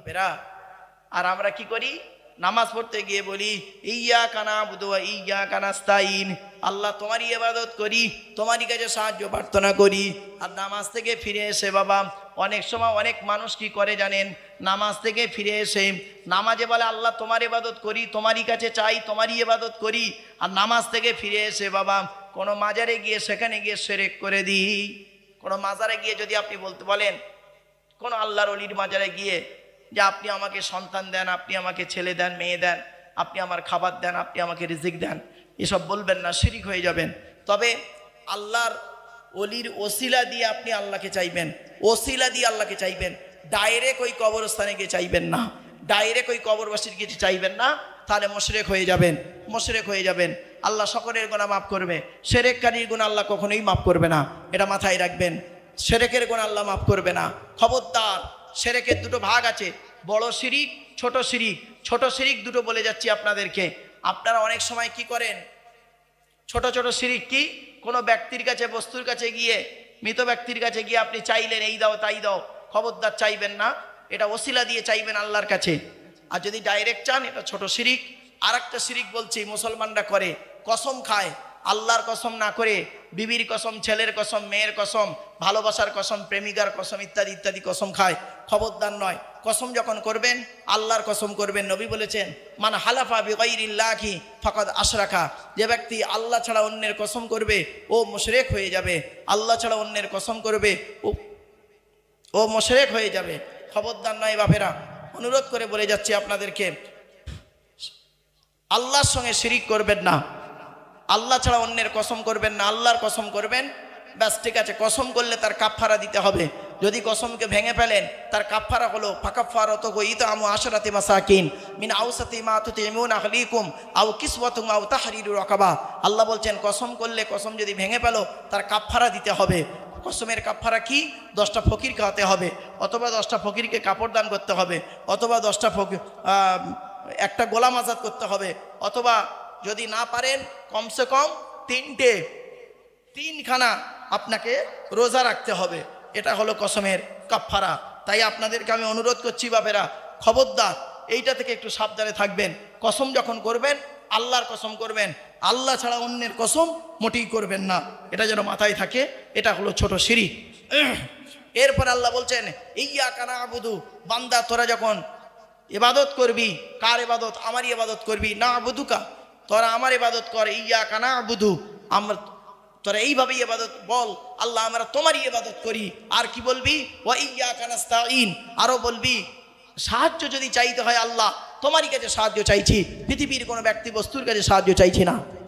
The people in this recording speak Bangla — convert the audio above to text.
বাপেরা আর আমরা কি করি নামাজ পড়তে গিয়ে বলি ইয়া কানা বুধুয়া ইয়া কানাস্তাইন আল্লাহ তোমারই ইবাদত করি তোমারই কাছে সাহায্য প্রার্থনা করি আর নামাজ থেকে ফিরে এসে বাবা অনেক সময় অনেক মানুষ কি করে জানেন নামাজ থেকে ফিরে এসে নামাজে বলে আল্লাহ তোমার ইবাদত করি তোমারই কাছে চাই তোমারই ইবাদত করি আর নামাজ থেকে ফিরে এসে বাবা কোনো মাজারে গিয়ে সেখানে গিয়ে সেরেক করে দিই কোনো মাজারে গিয়ে যদি আপনি বলতে বলেন কোনো আল্লাহর অলির মাজারে গিয়ে যে আপনি আমাকে সন্তান দেন আপনি আমাকে ছেলে দেন মেয়ে দেন আপনি আমার খাবার দেন আপনি আমাকে রিজিক দেন এসব বলবেন না শিরিক হয়ে যাবেন তবে আল্লাহর অলির ওসিলা দিয়ে আপনি আল্লাহকে চাইবেন ওসিলা দিয়ে আল্লাহকে চাইবেন ডাইরেক্ট ওই কবরস্থানে গিয়ে চাইবেন না ডাইরেক্ট ওই কবরবাসীর কিছু চাইবেন না তাহলে মোশরেক হয়ে যাবেন মোশরেক হয়ে যাবেন আল্লাহ সকলের গোনা মাফ করবে সেরেককারীর গুণ আল্লাহ কখনোই মাফ করবে না এটা মাথায় রাখবেন সেরেকের গোনা আল্লাহ মাফ করবে না খবরদার সেরেকের দুটো ভাগ আছে বড় সিরিক ছোট সিরিক ছোট সিরিক দুটো বলে যাচ্ছি আপনাদেরকে আপনারা অনেক সময় কি করেন ছোট ছোট সিরিক কি কোনো ব্যক্তির কাছে বস্তুর কাছে গিয়ে মৃত ব্যক্তির কাছে গিয়ে আপনি চাইলেন এই দাও তাই দাও খবরদার চাইবেন না এটা ওসিলা দিয়ে চাইবেন আল্লাহর কাছে আর যদি ডাইরেক্ট চান এটা ছোট সিরিক আর একটা সিরিক বলছি মুসলমানরা করে কসম খায় আল্লাহর কসম না করে বিবির কসম ছেলের কসম মেয়ের কসম ভালোবাসার কসম প্রেমিকার কসম ইত্যাদি ইত্যাদি কসম খায় খবরদার নয় কসম যখন করবেন আল্লাহর কসম করবেন নবী বলেছেন মানে হালাফা বেগৈরিল্লাহি ফকদ আশরাখা যে ব্যক্তি আল্লাহ ছাড়া অন্যের কসম করবে ও মুশরেক হয়ে যাবে আল্লাহ ছাড়া অন্যের কসম করবে ও মোশরেক হয়ে যাবে খবরদার নয় বাপেরা অনুরোধ করে বলে যাচ্ছি আপনাদেরকে আল্লাহর সঙ্গে শিরিক করবেন না আল্লাহ ছাড়া অন্যের কসম করবেন না আল্লাহর কসম করবেন ব্যাস ঠিক আছে কসম করলে তার কাপফারা দিতে হবে যদি কসমকে ভেঙে ফেলেন তার কাপফারা হলো অত গো ইত আমু আশরাতি সাকিন মিন আউসাতি মা তুতি ইমুন আহলিকুম আউ কিসওয়াতুম আউ তাহরিরু রকাবা আল্লাহ বলছেন কসম করলে কসম যদি ভেঙে ফেলো তার কাপফারা দিতে হবে কসমের কাপফারা কি দশটা ফকির খাওয়াতে হবে অথবা দশটা ফকিরকে কাপড় দান করতে হবে অথবা দশটা ফকির একটা গোলাম আজাদ করতে হবে অথবা যদি না পারেন কমসে কম তিনটে তিনখানা আপনাকে রোজা রাখতে হবে এটা হলো কসমের কাফারা তাই আপনাদেরকে আমি অনুরোধ করছি বাপেরা খবরদার এইটা থেকে একটু সাবধানে থাকবেন কসম যখন করবেন আল্লাহর কসম করবেন আল্লাহ ছাড়া অন্যের কসম মোটেই করবেন না এটা যেন মাথায় থাকে এটা হলো ছোট সিঁড়ি এরপর আল্লাহ বলছেন ইয়া কানা আবুধু বান্দা তোরা যখন এবাদত করবি কার এবাদত আমারই এবাদত করবি না আবুধুকা তোরা আমার ইবাদত কর ইয়া কানা বুধু আমরা তোরা এইভাবে ইবাদত বল আল্লাহ আমরা তোমারই ইবাদত করি আর কি বলবি ও ইয়া ইন আরও বলবি সাহায্য যদি চাইতে হয় আল্লাহ তোমারই কাছে সাহায্য চাইছি পৃথিবীর কোনো ব্যক্তি বস্তুর কাছে সাহায্য চাইছি না